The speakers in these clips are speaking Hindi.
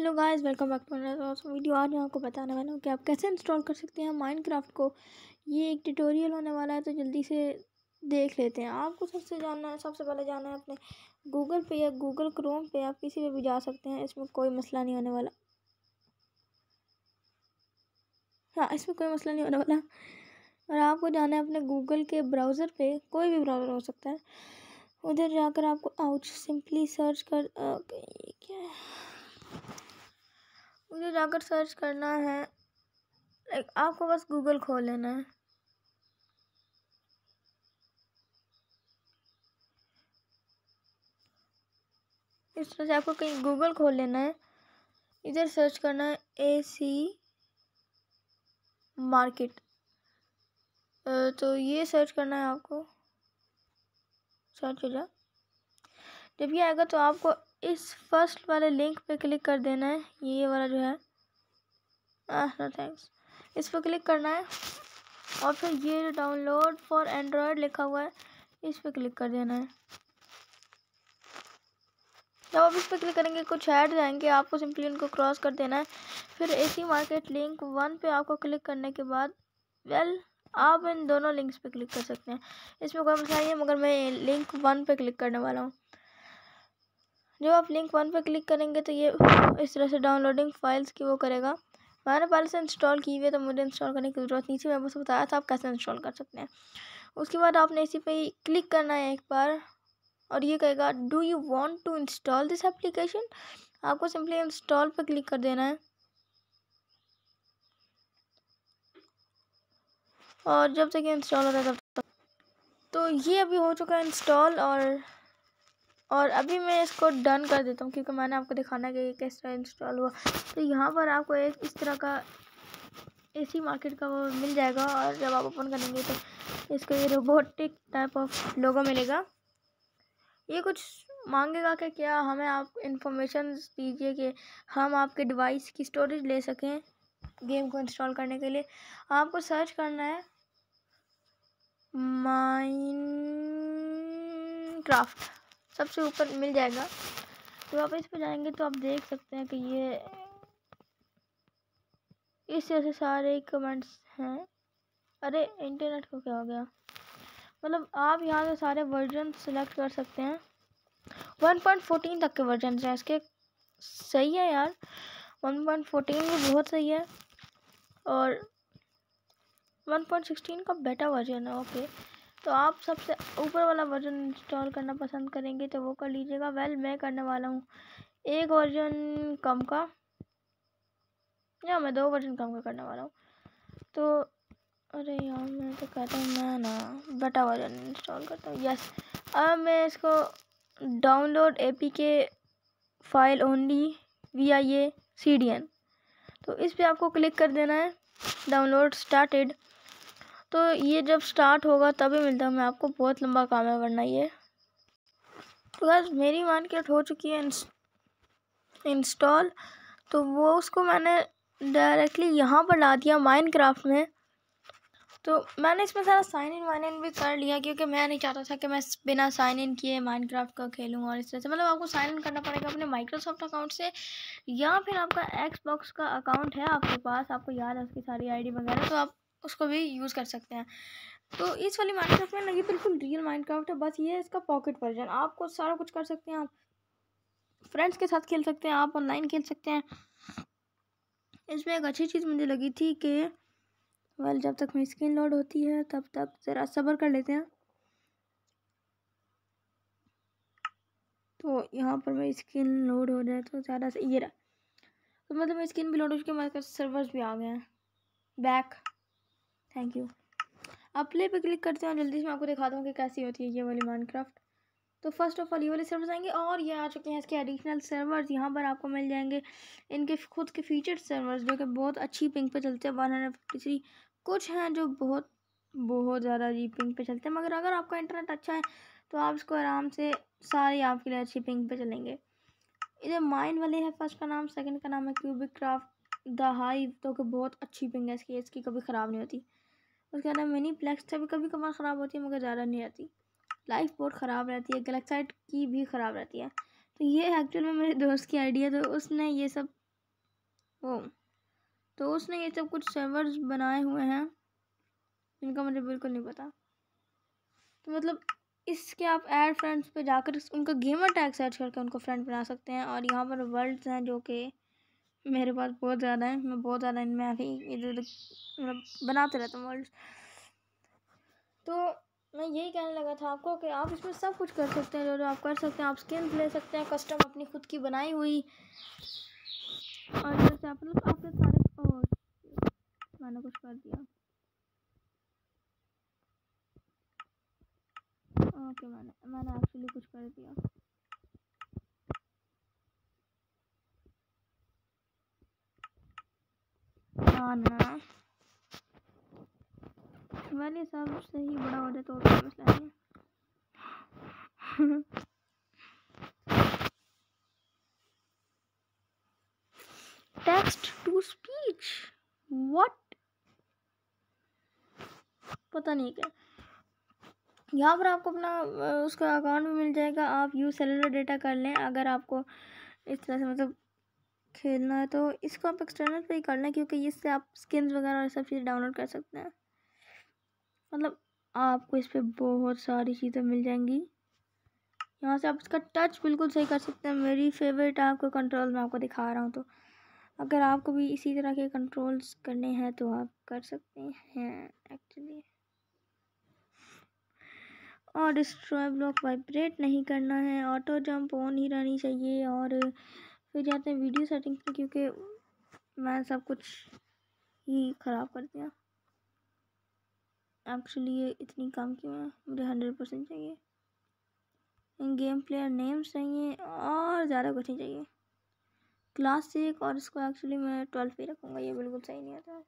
hello guys welcome back to another video आज मैं आपको बताने वाला हूँ कि आप कैसे इंस्टॉल कर सकते हैं माइनक्राफ्ट को ये एक ट्यूटोरियल होने वाला है तो जल्दी से देख लेते हैं आपको सबसे जानना है सबसे पहले जाना है अपने गूगल पे या गूगल क्रोम पे आप किसी पर भी जा सकते हैं इसमें कोई मसला नहीं होने वाला हाँ इसमें कोई मसला नहीं होने वाला और आपको जाना है अपने गूगल के ब्राउज़र पर कोई भी ब्राउज़र हो सकता है उधर जाकर आपको आउट सिंपली सर्च कर आ, क्या मुझे जाकर सर्च करना है लाइक आपको बस गूगल खोल लेना है इस तरह से आपको कहीं गूगल खोल लेना है इधर सर्च करना है ए सी मार्केट तो ये सर्च करना है आपको सर्च हो जाए जब ये आएगा तो आपको इस फर्स्ट वाले लिंक पे क्लिक कर देना है ये वाला जो है नो थैंक्स इस पर क्लिक करना है और फिर ये डाउनलोड फॉर एंड्रॉयड लिखा हुआ है इस पर क्लिक कर देना है जब आप इस पर क्लिक करेंगे कुछ ऐड जाएंगे आपको सिंपली उनको क्रॉस कर देना है फिर एसी मार्केट लिंक वन पे आपको क्लिक करने के बाद वेल आप इन दोनों लिंक्स पे क्लिक कर सकते हैं इसमें कोई मसला नहीं है मगर मैं लिंक वन पे क्लिक करने वाला हूँ जो आप लिंक वन पर क्लिक करेंगे तो ये इस तरह से डाउनलोडिंग फाइल्स की वो करेगा मैंने पहले से इंस्टॉल की हुई है तो मुझे इंस्टॉल करने की ज़रूरत नहीं थी मैं बस बताया था आप कैसे इंस्टॉल कर सकते हैं उसके बाद आपने इसी पे क्लिक करना है एक बार और ये कहेगा do you want to install this application आपको सिंपली इंस्टॉल पर क्लिक कर देना है और जब तक ये इंस्टॉल हो रहा है तब तक तो ये अभी हो चुका है इंस्टॉल और और अभी मैं इसको डन कर देता हूँ क्योंकि मैंने आपको दिखाना है कि ये किस तरह इंस्टॉल हुआ तो यहाँ पर आपको एक इस तरह का एसी मार्केट का वो मिल जाएगा और जब आप ओपन करेंगे तो इसको ये रोबोटिक टाइप ऑफ लोगो मिलेगा ये कुछ मांगेगा कि क्या हमें आप इंफॉर्मेशन दीजिए कि हम आपके डिवाइस की स्टोरेज ले सकें गेम को इंस्टॉल करने के लिए आपको सर्च करना है माइनक्राफ्ट सबसे ऊपर मिल जाएगा तो आप इस पर जाएंगे तो आप देख सकते हैं कि ये इस तरह से सारे कमेंट्स हैं अरे इंटरनेट को क्या हो गया मतलब आप यहाँ से सारे वर्जन सेलेक्ट कर सकते हैं 1.14 तक के वर्जन हैं इसके सही है यार 1.14 भी बहुत सही है और 1.16 का बेटा वर्जन है ओके तो आप सबसे ऊपर वाला वर्जन इंस्टॉल करना पसंद करेंगे तो वो कर लीजिएगा वेल मैं करने वाला हूँ एक वर्जन कम का या मैं दो वर्जन कम का करने वाला हूँ तो अरे यार मैं तो कहता हूँ मैं ना बेटा वर्जन इंस्टॉल करता हूँ यस अब मैं इसको download A P K file only V I A C D N तो इस पर आपको क्लिक कर देना है डाउनलोड स्टार्टेड तो ये जब स्टार्ट होगा तभी मिलता है मैं आपको बहुत लंबा काम है वरना ये तो बस मेरी के हो चुकी है इंस्टॉल तो वो उसको मैंने डायरेक्टली यहाँ पर ला दिया माइनक्राफ्ट में तो मैंने इसमें सारा साइन इन वाइन इन भी कर लिया क्योंकि मैं नहीं चाहता था कि मैं बिना साइन इन किए माइनक्राफ्ट का खेलूँ और इस तरह से मतलब आपको साइन इन करना पड़ेगा अपने माइक्रोसॉफ्ट अकाउंट से या फिर आपका एक्सबॉक्स का अकाउंट है आपके पास आपको याद है उसकी सारी आईडी वगैरह तो आप उसको भी यूज़ कर सकते हैं तो इस वाली माइनक्राफ्ट में ये बिल्कुल रियल माइनक्राफ्ट है बस ये है इसका पॉकेट वर्जन आपको सारा कुछ कर सकते हैं आप फ्रेंड्स के साथ खेल सकते हैं आप ऑनलाइन खेल सकते हैं इसमें एक अच्छी चीज़ मुझे लगी थी कि वेल जब तक मेरी स्क्रीन लोड होती है तब तक ज़रा सब्र कर लेते हैं तो यहाँ पर मेरी स्क्रीन लोड हो जाए तो ज़्यादा से ये रहा तो मतलब मेरी स्क्रीन भी लोड हो चुकी है मेरे सर्वर्स भी आ गए हैं बैक थैंक यू आप प्ले पे क्लिक करते हैं जल्दी से मैं आपको दिखा दूँ कि कैसी होती है ये वाली माइनक्राफ्ट तो फर्स्ट ऑफ ऑल ये वाले सर्वर आएंगे और ये आ चुके हैं इसके एडिशनल सर्वर्स यहाँ पर आपको मिल जाएंगे इनके खुद के फीचर्ड सर्वर्स जो कि बहुत अच्छी पिंक पे चलते हैं वन हंड्रेड फिफ्टी थ्री कुछ हैं जो बहुत बहुत ज़्यादा जी पिंक पे चलते हैं मगर अगर आपका इंटरनेट अच्छा है तो आप इसको आराम से सारे आपके लिए अच्छी पिंक पे चलेंगे इधर माइन वाले हैं फर्स्ट का नाम सेकेंड का नाम है क्यूबिक क्राफ्ट द हाई तो कि बहुत अच्छी पिंक है इसकी इसकी कभी ख़राब नहीं होती उसके अलावा मिनी प्लेक्स से तो भी कभी कभार ख़राब होती है मगर ज़्यादा नहीं रहती लाइफ बोर्ड ख़राब रहती है गलेक्साइड की भी ख़राब रहती है तो ये एक्चुअल में मेरे दोस्त की आइडिया तो उसने ये सब वो तो उसने ये सब कुछ सर्वर्स बनाए हुए हैं जिनका मुझे बिल्कुल नहीं पता तो मतलब इसके आप एड फ्रेंड्स पे जाकर उनका गेमर टैग सर्च करके उनको फ्रेंड बना सकते हैं और यहाँ पर वर्ल्ड्स हैं जो कि मेरे पास बहुत ज़्यादा है मैं बहुत ज़्यादा इनमें अभी इधर मतलब बनाते रहता हूँ वर्ल्ड तो मैं यही कहने लगा था आपको कि आप इसमें सब कुछ कर सकते हैं जो जो आप कर सकते हैं आप स्किन ले सकते हैं कस्टम अपनी खुद की बनाई हुई और जैसे आप लोग आपके सारे और मैंने कुछ कर दिया ओके मैंने मैंने एक्चुअली कुछ कर दिया आसान है वाले सब सही बड़ा हो जाए तो कोई मसला नहीं टेक्स्ट टू स्पीच व्हाट पता नहीं क्या यहाँ पर आपको अपना उसका अकाउंट भी मिल जाएगा आप यू सेलुलर डेटा कर लें अगर आपको इस तरह से मतलब खेलना है तो इसको आप एक्सटर्नल पे ही करना है क्योंकि इससे आप स्किन्स वगैरह और सब चीज़ डाउनलोड कर सकते हैं मतलब आपको इस पर बहुत सारी चीज़ें मिल जाएंगी यहाँ से आप इसका टच बिल्कुल सही कर सकते हैं मेरी फेवरेट आपको कंट्रोल मैं आपको दिखा रहा हूँ तो अगर आपको भी इसी तरह के कंट्रोल्स करने हैं तो आप कर सकते हैं एक्चुअली और डिस्ट्रॉय ब्लॉक वाइब्रेट नहीं करना है ऑटो जंप ऑन ही रहनी चाहिए और फिर जाते हैं वीडियो सेटिंग पे क्योंकि मैं सब कुछ ही ख़राब कर दिया एक्चुअली ये इतनी काम क्यों है मुझे हंड्रेड परसेंट चाहिए गेम प्लेयर नेम्स चाहिए और ज़्यादा कुछ नहीं चाहिए क्लास एक और इसको एक्चुअली मैं ट्वेल्थ पे रखूँगा ये बिल्कुल सही नहीं होता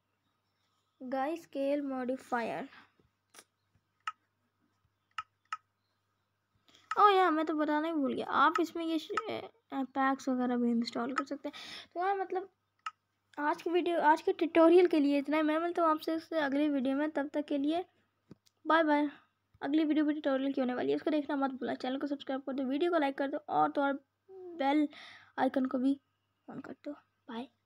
गाई स्केल मॉडिफायर ओ यार मैं तो बताना ही भूल गया आप इसमें ये पैक्स वगैरह भी इंस्टॉल कर सकते हैं तो हाँ मतलब आज की वीडियो आज के ट्यूटोरियल के लिए इतना ही मैं मिलता हूँ आपसे इससे अगली वीडियो में तब तक के लिए बाय बाय अगली वीडियो भी ट्यूटोरियल की होने वाली है इसको देखना मत भूलना चैनल को सब्सक्राइब कर दो वीडियो को लाइक कर दो और तो और बेल आइकन को भी ऑन कर दो बाय